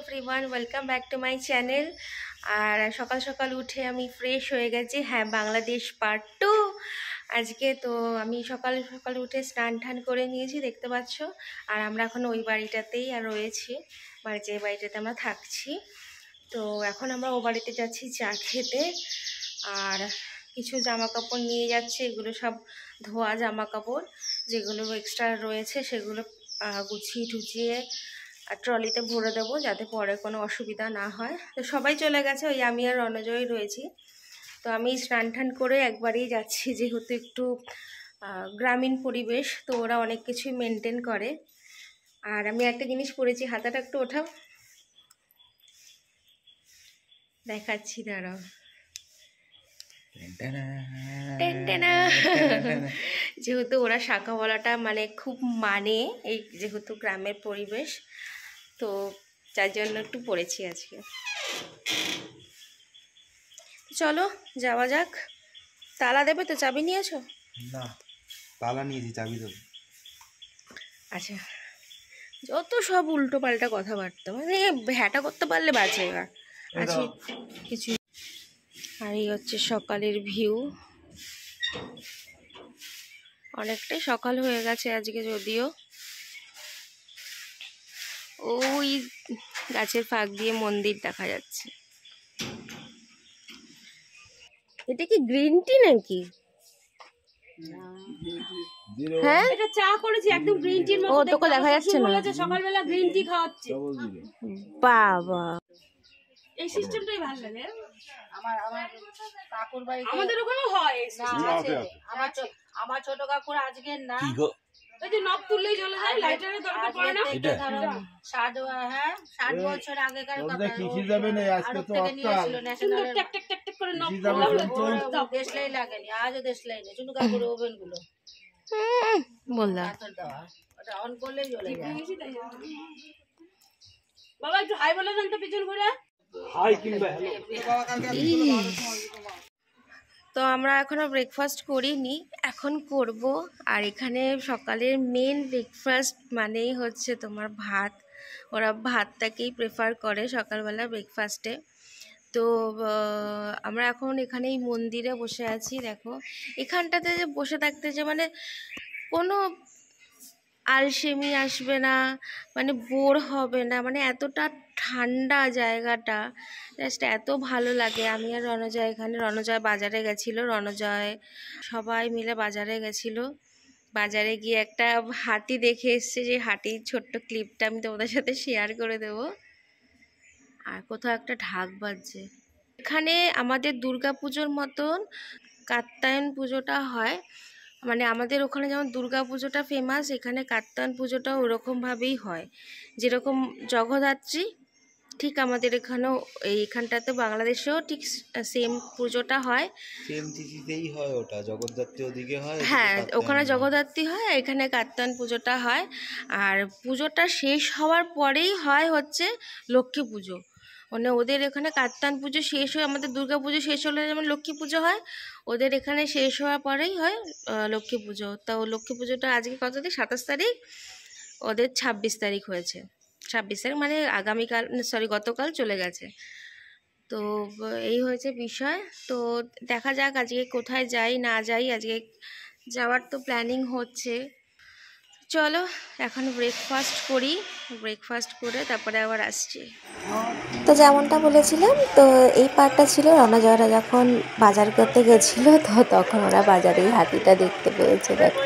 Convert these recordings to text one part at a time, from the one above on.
everyone welcome back to my channel আর সকাল সকাল উঠে আমি ফ্রেশ হয়ে গেছি হ্যাঁ বাংলাদেশ পার্ট টু আজকে তো আমি সকাল সকাল উঠে স্নান টান করে নিয়েছি দেখতে পাচ্ছ আর আমরা এখন ওই বাড়িটাতেই আর রয়েছি মানে যে বাড়িটাতে আমরা থাকছি তো এখন আমরা ও বাড়িতে যাচ্ছি চা খেতে আর কিছু জামা কাপড় নিয়ে যাচ্ছে এগুলো সব ধোয়া জামা কাপড় যেগুলো এক্সট্রা রয়েছে সেগুলো গুছিয়ে টুচিয়ে আর ট্রলিতে ভরে দেবো যাতে পরে কোনো অসুবিধা না হয় তো সবাই চলে গেছে ওই আমি আর রণজয় রয়েছি তো আমি স্নান টান করে একবারই যাচ্ছি যেহেতু একটু গ্রামীণ পরিবেশ তো ওরা অনেক কিছুই মেনটেন করে আর আমি একটা জিনিস পরেছি হাতাটা একটু ওঠাও দেখাচ্ছি দাঁড়াও যেহেতু ওরা শাখাওয়ালাটা মানে খুব মানে এই যেহেতু গ্রামের পরিবেশ তো যার জন্য একটু পড়েছি আজকে চলো যাওয়া যাক তালা দেবে তো চাবি নিয়েছো না তালা নিয়েছি চাবি দেবো আচ্ছা যত সব উল্টো পাল্টা কথাবার্তা মানে হ্যাঁটা করতে পারলে বাঁচে না আচ্ছা কিছু আর এই হচ্ছে সকালের ভিউ অনেকটাই সকাল হয়ে গেছে আজকে যদিও ওই গাছের ফাঁক দিয়ে মন্দির দেখা যাচ্ছে এটা কি গ্রিন টি নাকি হ্যাঁ এটা চা করেছি একদম দেখা যাচ্ছে না সকালবেলা টি খাওয়াচ্ছে এই হয় আমার আমার ছোট কাকুর আজকে না নব যায় হ্যাঁ, আগেকার টক টক করে নব দেশলাই লাগেনি আজও দেশলাই নেই ওভেন গুলো করলেই বাবা একটু হাই বলে তো পিছন ঘুরে তো আমরা এখনো ব্রেকফাস্ট করিনি এখন করব আর এখানে সকালের মেন ব্রেকফাস্ট মানেই হচ্ছে তোমার ভাত ওরা ভাতটাকেই প্রেফার করে সকালবেলা ব্রেকফাস্টে তো আমরা এখন এখানে এই মন্দিরে বসে আছি দেখো এখানটাতে যে বসে থাকতে যে মানে কোনো আলসেমি আসবে না মানে বোর হবে না মানে এতটা ঠান্ডা জায়গাটা জাস্ট এত ভালো লাগে আমি আর রণজয় এখানে রণজয় বাজারে গেছিলো রণজয় সবাই মিলে বাজারে গেছিলো বাজারে গিয়ে একটা হাতি দেখে এসছে যে হাতির ছোট্ট ক্লিপটা আমি তোমাদের সাথে শেয়ার করে দেব আর কোথাও একটা ঢাক বাজছে এখানে আমাদের দুর্গা পুজোর মতন কাত্তায়ন পুজোটা হয় মানে আমাদের ওখানে যেমন দুর্গা পুজোটা ফেমাস এখানে কাত্তান পুজোটাও ওরকমভাবেই হয় যেরকম জগদ্ধাত্রী ঠিক আমাদের এখানেও এইখানটাতে বাংলাদেশেও ঠিক সেম পুজোটা হয় সেম তিথিতেই হয় ওটা জগদ্ধাত্রী ওদিকে হয় হ্যাঁ ওখানে জগদ্ধাত্রী হয় এখানে কাত্তান পুজোটা হয় আর পুজোটা শেষ হওয়ার পরেই হয় হচ্ছে লক্ষ্মী পুজো মানে ওদের এখানে কার্তান পুজো শেষ হয়ে আমাদের দুর্গা পুজো শেষ হলে যেমন লক্ষ্মী পুজো হয় ওদের এখানে শেষ হওয়ার পরেই হয় লক্ষ্মী পুজো তা লক্ষ্মী পুজোটা আজকে কত তারিখ সাতাশ তারিখ ওদের ছাব্বিশ তারিখ হয়েছে ছাব্বিশ তারিখ মানে আগামীকাল সরি গতকাল চলে গেছে তো এই হয়েছে বিষয় তো দেখা যাক আজকে কোথায় যাই না যাই আজকে যাওয়ার তো প্ল্যানিং হচ্ছে চলো এখন ব্রেকফাস্ট করি ব্রেকফাস্ট করে তারপরে আবার আসছি তো যেমনটা বলেছিলাম তো এই পার্টটা ছিল রণজয়রা যখন বাজার করতে গেছিলো তো তখন ওরা বাজারে হাতিটা দেখতে পেয়েছে দেখো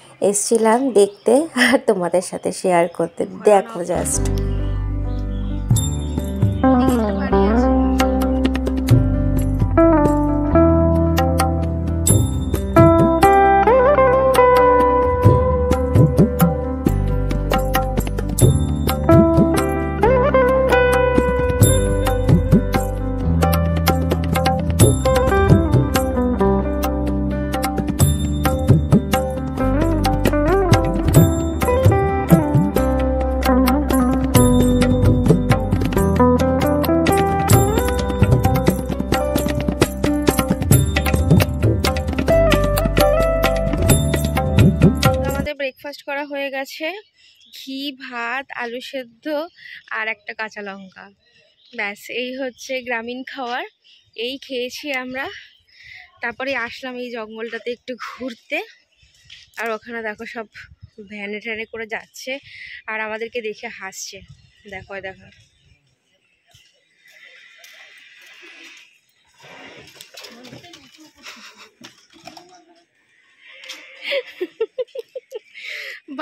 এসছিলাম দেখতে আর তোমাদের সাথে শেয়ার করতে দেখো জাস্ট হয়ে গেছে ঘি ভাত আলু সেদ্ধ আর একটা কাঁচা লঙ্কা ব্যাস এই হচ্ছে গ্রামীণ খাওয়ার এই খেয়েছি আমরা তারপরে আসলাম এই জঙ্গলটাতে একটু ঘুরতে আর ওখানে দেখো সব ভ্যানে ট্যানে করে যাচ্ছে আর আমাদেরকে দেখে হাসছে দেখো দেখো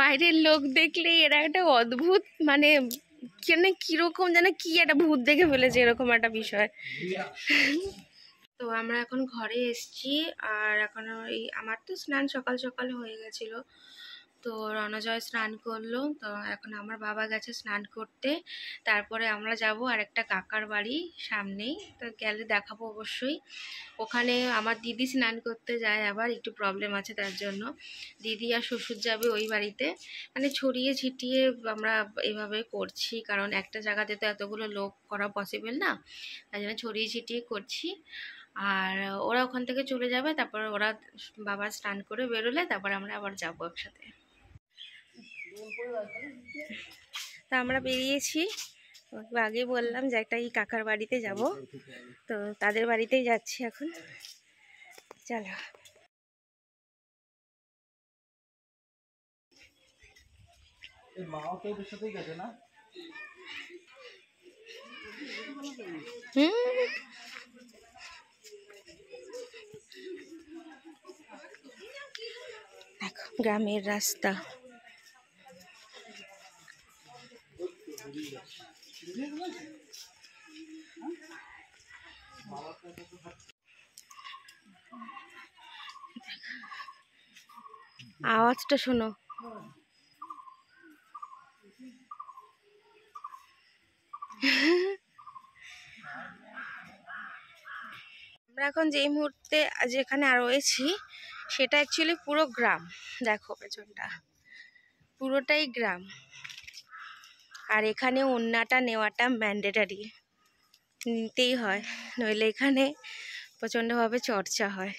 বাইরের লোক দেখলে এরা একটা অদ্ভুত মানে কেন কীরকম যেন কি একটা ভূত দেখে ফেলেছে এরকম একটা বিষয় তো আমরা এখন ঘরে এসছি আর এখন ওই আমার তো স্নান সকাল সকাল হয়ে গেছিলো তো রণজয় স্নান করলো তো এখন আমার বাবা গেছে স্নান করতে তারপরে আমরা যাব আর একটা কাকার বাড়ি সামনেই তো গেলে দেখাবো অবশ্যই ওখানে আমার দিদি স্নান করতে যায় আবার একটু প্রবলেম আছে তার জন্য দিদি আর শ্বশুর যাবে ওই বাড়িতে মানে ছড়িয়ে ছিটিয়ে আমরা এভাবে করছি কারণ একটা জায়গাতে তো এতগুলো লোক করা পসিবল না তাই জন্য ছড়িয়ে ছিটিয়ে করছি আর ওরা ওখান থেকে চলে যাবে তারপর ওরা বাবা স্নান করে বেরোলে তারপর আমরা আবার যাবো একসাথে তা আমরা বেরিয়েছি আগে বললাম যে একটা এই কাকার বাড়িতে যাব তো তাদের বাড়িতেই যাচ্ছি এখন চলো গ্রামের রাস্তা আওয়াজটা শোনো আমরা এখন যেই মুহূর্তে যেখানে রয়েছি সেটা অ্যাকচুয়ালি পুরো গ্রাম দেখো পেছনটা পুরোটাই গ্রাম আর এখানে ওন্নাটা নেওয়াটা ম্যান্ডেটারি নিতেই হয় নইলে এখানে প্রচণ্ডভাবে চর্চা হয়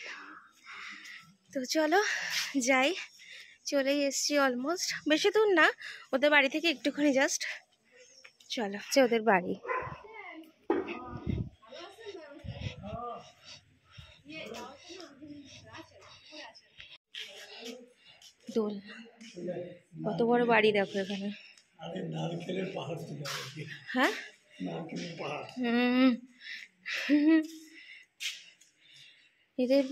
তো চলো যাই চলে এসছি অলমোস্ট বেশি দূর না ওদের বাড়ি থেকে একটুখানি জাস্ট চলো যে ওদের বাড়ি দোল কত বড় বাড়ি দেখো এখানে হ্যাঁ এদের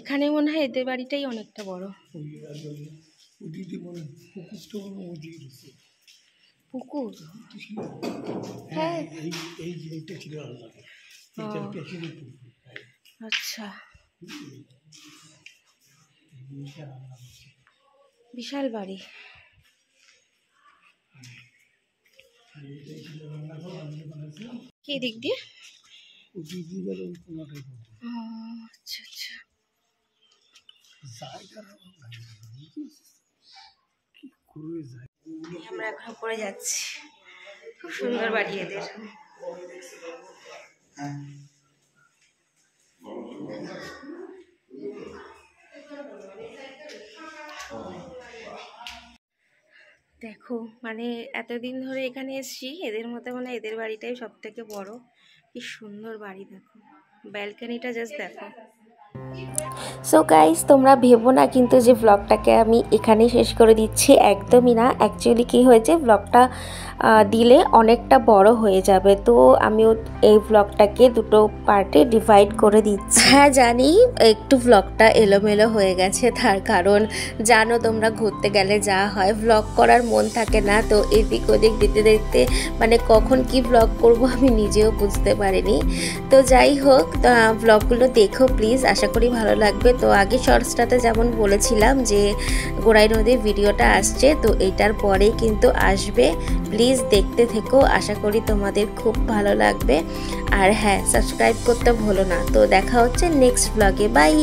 এখানে মনে হয় এদের বাড়িটাই অনেকটা বড় ওদিকে মনে পুকুরটা রয়েছে পুকুর হ্যাঁ এই এই এইটা ছিল আলাদা পুকুর আচ্ছা বিশাল বাড়ি কি দিক দিয়ে আচ্ছা আচ্ছা আমরা এখন উপরে যাচ্ছি খুব সুন্দর বাড়ি দেখো মানে এতদিন ধরে এখানে এসছি এদের মতো মানে এদের বাড়িটাই সব থেকে বড় কি সুন্দর বাড়ি দেখো ব্যালকানিটা জাস্ট দেখো সো গাইজ তোমরা ভেবো না কিন্তু যে ব্লগটাকে আমি এখানেই শেষ করে দিচ্ছি একদমই না অ্যাকচুয়ালি কী হয়েছে ব্লগটা দিলে অনেকটা বড় হয়ে যাবে তো আমি এই ব্লগটাকে দুটো পার্টে ডিভাইড করে দিচ্ছি হ্যাঁ জানি একটু ব্লগটা এলোমেলো হয়ে গেছে তার কারণ জানো তোমরা ঘুরতে গেলে যা হয় ব্লগ করার মন থাকে না তো এদিক ওদিক দিতে দেখতে মানে কখন কি ব্লগ করব আমি নিজেও বুঝতে পারিনি তো যাই হোক ব্লগগুলো দেখো প্লিজ আশা করি করি ভালো লাগবে তো আগে শর্টসটাতে যেমন বলেছিলাম যে গোড়াই নদীর ভিডিওটা আসছে তো এইটার পরেই কিন্তু আসবে প্লিজ দেখতে থেকো আশা করি তোমাদের খুব ভালো লাগবে আর হ্যাঁ সাবস্ক্রাইব করতে ভুলো না তো দেখা হচ্ছে নেক্সট ব্লগে বাই